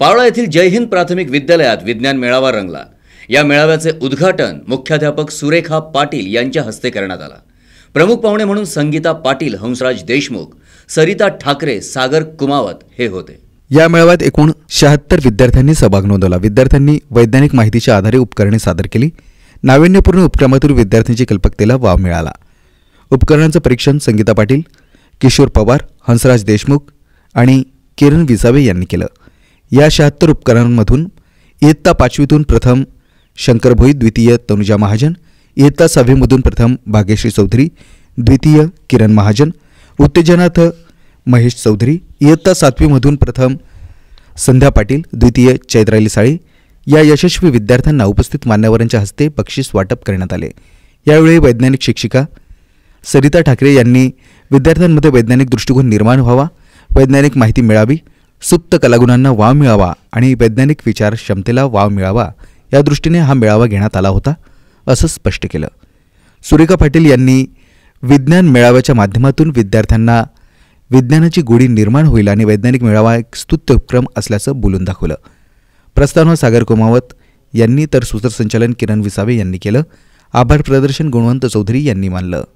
पावळा येथील जयहिंद प्राथमिक विद्यालयात विज्ञान मेळावा रंगला या मेळाव्याचे उद्घाटन मुख्याध्यापक सुरेखा पाटील यांच्या हस्ते करण्यात आला प्रमुख पाहुणे म्हणून संगीता पाटील हंसराज देशमुख सरिता ठाकरे सागर कुमावत हे होते या मेळाव्यात एकूण शहात्तर विद्यार्थ्यांनी सहभाग नोंदवला विद्यार्थ्यांनी वैज्ञानिक माहितीच्या आधारे उपकरणे सादर केली नाविन्यपूर्ण उपक्रमातून विद्यार्थ्यांची कल्पकतेला वाव मिळाला उपकरणांचं परीक्षण संगीता पाटील किशोर पवार हंसराज देशमुख आणि किरण विसावे यांनी केलं या शहात्तर उपकरणांमधून इयत्ता पाचवीतून प्रथम शंकरभोई द्वितीय तनुजा महाजन इयत्ता सहावीमधून प्रथम भाग्यश्री चौधरी द्वितीय किरण महाजन उत्तेजनाथ महेश चौधरी इयत्ता सातवीमधून प्रथम संध्या पाटील द्वितीय चैत्राली साळी या यशस्वी विद्यार्थ्यांना उपस्थित मान्यवरांच्या हस्ते बक्षीस वाटप करण्यात आले यावेळी वैज्ञानिक शिक्षिका सरिता ठाकरे यांनी विद्यार्थ्यांमध्ये वैज्ञानिक दृष्टिकोन निर्माण व्हावा वैज्ञानिक माहिती मिळावी सुप्त कलागुणांना वाव मिळावा आणि वैज्ञानिक विचार क्षमतेला वाव मिळावा या दृष्टीने हा मेळावा घेण्यात आला होता असं स्पष्ट केलं सुरेखा पाटील यांनी विज्ञान मेळाव्याच्या माध्यमातून विद्यार्थ्यांना विज्ञानाची गोडी निर्माण होईल आणि वैज्ञानिक मेळावा एक स्तुत्य उपक्रम असल्याचं बोलून दाखवलं प्रस्तावना सागर कुमावत यांनी तर सूत्रसंचालन किरण विसावे यांनी केलं आभार प्रदर्शन गुणवंत चौधरी यांनी मानलं